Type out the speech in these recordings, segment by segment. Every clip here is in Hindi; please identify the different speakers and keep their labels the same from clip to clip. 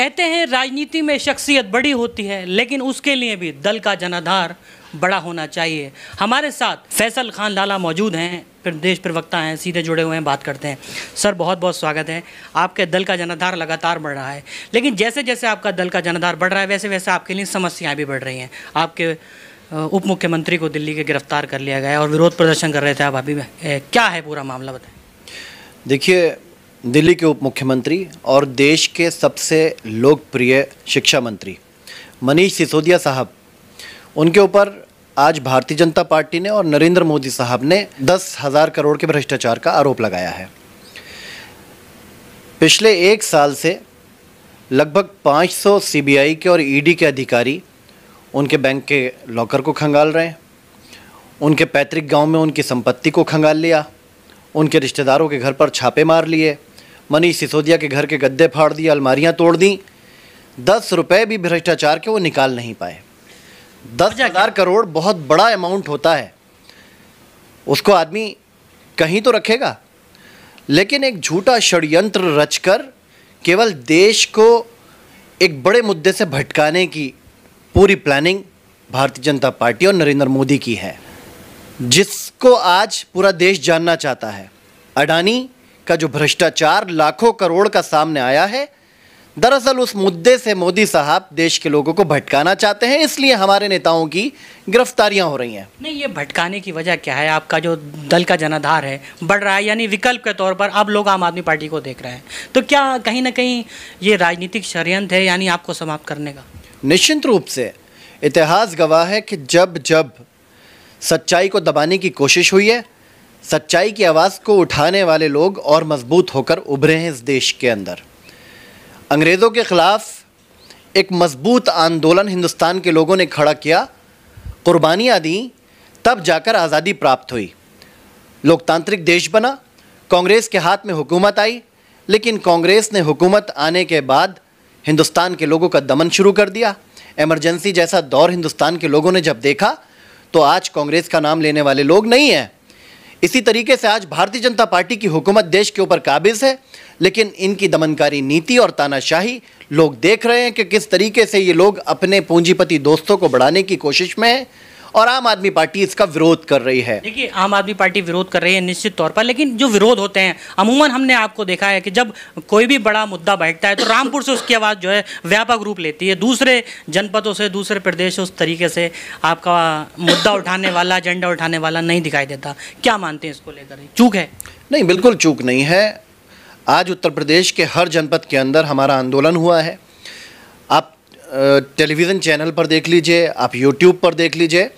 Speaker 1: कहते हैं राजनीति में शख्सियत बड़ी होती है लेकिन उसके लिए भी दल का जनाधार बड़ा होना चाहिए हमारे साथ फैसल खान लाला मौजूद हैं प्रदेश प्रवक्ता हैं सीधे जुड़े हुए हैं बात करते हैं सर बहुत बहुत स्वागत है आपके दल का जनाधार लगातार बढ़ रहा है लेकिन जैसे जैसे आपका दल का जनाधार बढ़ रहा है वैसे वैसे आपके लिए समस्याएँ भी बढ़ रही हैं आपके उप मुख्यमंत्री को दिल्ली के गिरफ्तार कर लिया गया और विरोध प्रदर्शन कर रहे थे आप अभी क्या है पूरा मामला बताएं
Speaker 2: देखिए दिल्ली के उप मुख्यमंत्री और देश के सबसे लोकप्रिय शिक्षा मंत्री मनीष सिसोदिया साहब उनके ऊपर आज भारतीय जनता पार्टी ने और नरेंद्र मोदी साहब ने दस हज़ार करोड़ के भ्रष्टाचार का आरोप लगाया है पिछले एक साल से लगभग 500 सीबीआई के और ईडी के अधिकारी उनके बैंक के लॉकर को खंगाल रहे हैं उनके पैतृक गांव में उनकी संपत्ति को खंगाल लिया उनके रिश्तेदारों के घर पर छापे मार लिए मनीष सिसोदिया के घर के गद्दे फाड़ दिए अलमारियां तोड़ दी दस रुपए भी भ्रष्टाचार के वो निकाल नहीं पाए दस अच्छा, हज़ार करोड़ बहुत बड़ा अमाउंट होता है उसको आदमी कहीं तो रखेगा लेकिन एक झूठा षड्यंत्र रचकर केवल देश को एक बड़े मुद्दे से भटकाने की पूरी प्लानिंग भारतीय जनता पार्टी और नरेंद्र मोदी की है जिसको आज पूरा देश जानना चाहता है अडानी का जो भ्रष्टाचार लाखों करोड़ का सामने आया है दरअसल उस मुद्दे से मोदी साहब देश के लोगों को भटकाना चाहते हैं इसलिए हमारे नेताओं की गिरफ्तारियां हो रही हैं
Speaker 1: नहीं ये भटकाने की वजह क्या है आपका जो दल का जनाधार है बढ़ रहा है यानी विकल्प के तौर पर अब लोग आम आदमी पार्टी को देख रहे हैं तो क्या कहीं ना कहीं ये राजनीतिक षडयंत्र है यानी आपको समाप्त करने का
Speaker 2: निश्चित रूप से इतिहास गवाह है कि जब जब सच्चाई को दबाने की कोशिश हुई है सच्चाई की आवाज़ को उठाने वाले लोग और मजबूत होकर उभरे हैं इस देश के अंदर अंग्रेज़ों के ख़िलाफ़ एक मजबूत आंदोलन हिंदुस्तान के लोगों ने खड़ा किया कुर्बानियाँ दी तब जाकर आज़ादी प्राप्त हुई लोकतांत्रिक देश बना कांग्रेस के हाथ में हुकूमत आई लेकिन कांग्रेस ने हुकूमत आने के बाद हिंदुस्तान के लोगों का दमन शुरू कर दिया एमरजेंसी जैसा दौर हिंदुस्तान के लोगों ने जब देखा तो आज कांग्रेस का नाम लेने वाले लोग नहीं हैं इसी तरीके से आज भारतीय जनता पार्टी की हुकूमत देश के ऊपर काबिज है लेकिन इनकी दमनकारी नीति और तानाशाही लोग देख रहे हैं कि किस तरीके से ये लोग अपने पूंजीपति दोस्तों को बढ़ाने की कोशिश में हैं और आम आदमी पार्टी इसका विरोध कर रही है
Speaker 1: देखिए आम आदमी पार्टी विरोध कर रही है निश्चित तौर पर लेकिन जो विरोध होते हैं अमूमन हमने आपको देखा है कि जब कोई भी बड़ा मुद्दा बैठता है तो रामपुर से उसकी आवाज़ जो है व्यापक रूप लेती है दूसरे जनपदों से दूसरे प्रदेश उस तरीके से आपका मुद्दा उठाने वाला एजेंडा उठाने वाला नहीं दिखाई देता क्या मानते हैं इसको लेकर
Speaker 2: चूक है नहीं बिल्कुल चूक नहीं है आज उत्तर प्रदेश के हर जनपद के अंदर हमारा आंदोलन हुआ है आप टेलीविज़न चैनल पर देख लीजिए आप यूट्यूब पर देख लीजिए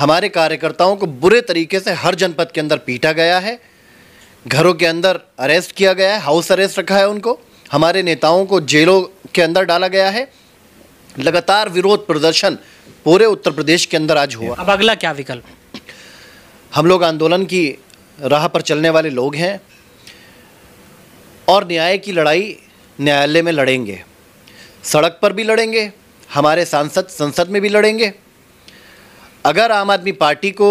Speaker 2: हमारे कार्यकर्ताओं को बुरे तरीके से हर जनपद के अंदर पीटा गया है घरों के अंदर अरेस्ट किया गया है हाउस अरेस्ट रखा है उनको हमारे नेताओं को जेलों के अंदर डाला गया है लगातार विरोध प्रदर्शन पूरे उत्तर प्रदेश के अंदर आज हुआ अब अगला क्या विकल्प हम लोग आंदोलन की राह पर चलने वाले लोग हैं और न्याय की लड़ाई न्यायालय में लड़ेंगे सड़क पर भी लड़ेंगे हमारे सांसद संसद में भी लड़ेंगे अगर आम आदमी पार्टी को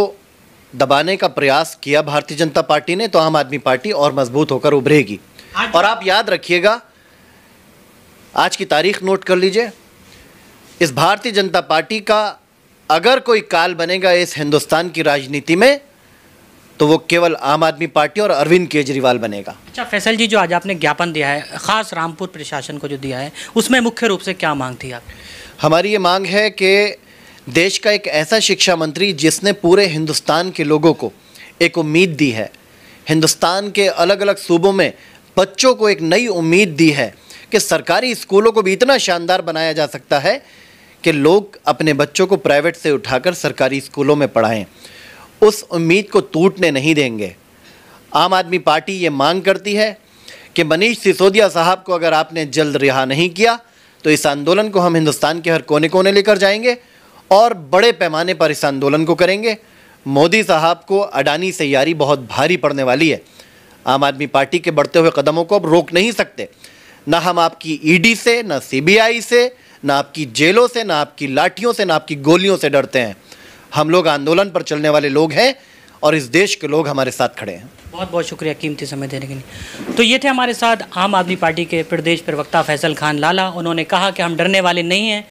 Speaker 2: दबाने का प्रयास किया भारतीय जनता पार्टी ने तो आम आदमी पार्टी और मजबूत होकर उभरेगी और आप याद रखिएगा आज की तारीख नोट कर लीजिए इस भारतीय जनता पार्टी का अगर कोई काल बनेगा इस हिंदुस्तान की राजनीति में तो वो केवल आम आदमी पार्टी और अरविंद केजरीवाल बनेगा
Speaker 1: अच्छा फैसल जी जो आज आपने ज्ञापन दिया है ख़ास रामपुर प्रशासन को जो दिया है उसमें मुख्य रूप से क्या मांग थी आप
Speaker 2: हमारी ये मांग है कि देश का एक ऐसा शिक्षा मंत्री जिसने पूरे हिंदुस्तान के लोगों को एक उम्मीद दी है हिंदुस्तान के अलग अलग सूबों में बच्चों को एक नई उम्मीद दी है कि सरकारी स्कूलों को भी इतना शानदार बनाया जा सकता है कि लोग अपने बच्चों को प्राइवेट से उठाकर सरकारी स्कूलों में पढ़ाएं उस उम्मीद को टूटने नहीं देंगे आम आदमी पार्टी ये मांग करती है कि मनीष सिसोदिया साहब को अगर आपने जल्द रिहा नहीं किया तो इस आंदोलन को हम हिंदुस्तान के हर कोने कोने लेकर जाएंगे और बड़े पैमाने पर इस आंदोलन को करेंगे मोदी साहब को अडानी तैयारी बहुत भारी पड़ने वाली है आम आदमी पार्टी के बढ़ते हुए कदमों को अब रोक नहीं सकते ना हम आपकी ईडी से ना सीबीआई से ना आपकी जेलों से ना आपकी लाठियों से ना आपकी गोलियों से डरते हैं हम लोग आंदोलन पर चलने वाले लोग हैं और इस देश के लोग हमारे साथ खड़े हैं
Speaker 1: बहुत बहुत शुक्रिया कीमती समय देने के लिए तो ये थे हमारे साथ आम आदमी पार्टी के प्रदेश प्रवक्ता फैसल खान लाला उन्होंने कहा कि हम डरने वाले नहीं हैं